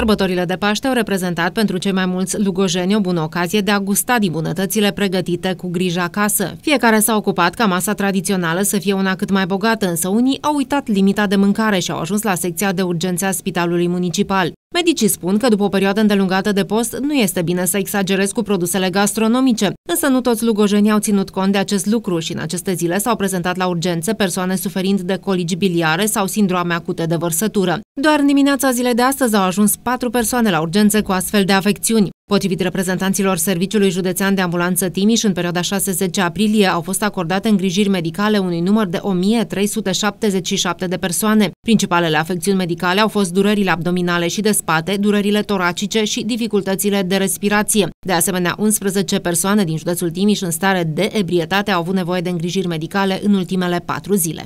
Sărbătorile de Paște au reprezentat pentru cei mai mulți lugojeni o bună ocazie de a gusta din bunătățile pregătite cu grijă acasă. Fiecare s-a ocupat ca masa tradițională să fie una cât mai bogată, însă unii au uitat limita de mâncare și au ajuns la secția de urgențe a Spitalului Municipal. Medicii spun că după o perioadă îndelungată de post nu este bine să exagerezi cu produsele gastronomice, Însă nu toți lugojenii au ținut cont de acest lucru și în aceste zile s-au prezentat la urgențe persoane suferind de colici biliare sau sindrome acute de vărsătură. Doar în dimineața zilei de astăzi au ajuns patru persoane la urgențe cu astfel de afecțiuni. Potrivit reprezentanților Serviciului Județean de Ambulanță Timiș, în perioada 6-10 aprilie au fost acordate îngrijiri medicale unui număr de 1377 de persoane. Principalele afecțiuni medicale au fost durerile abdominale și de spate, durerile toracice și dificultățile de respirație. De asemenea, 11 persoane din județul Timiș în stare de ebrietate au avut nevoie de îngrijiri medicale în ultimele patru zile.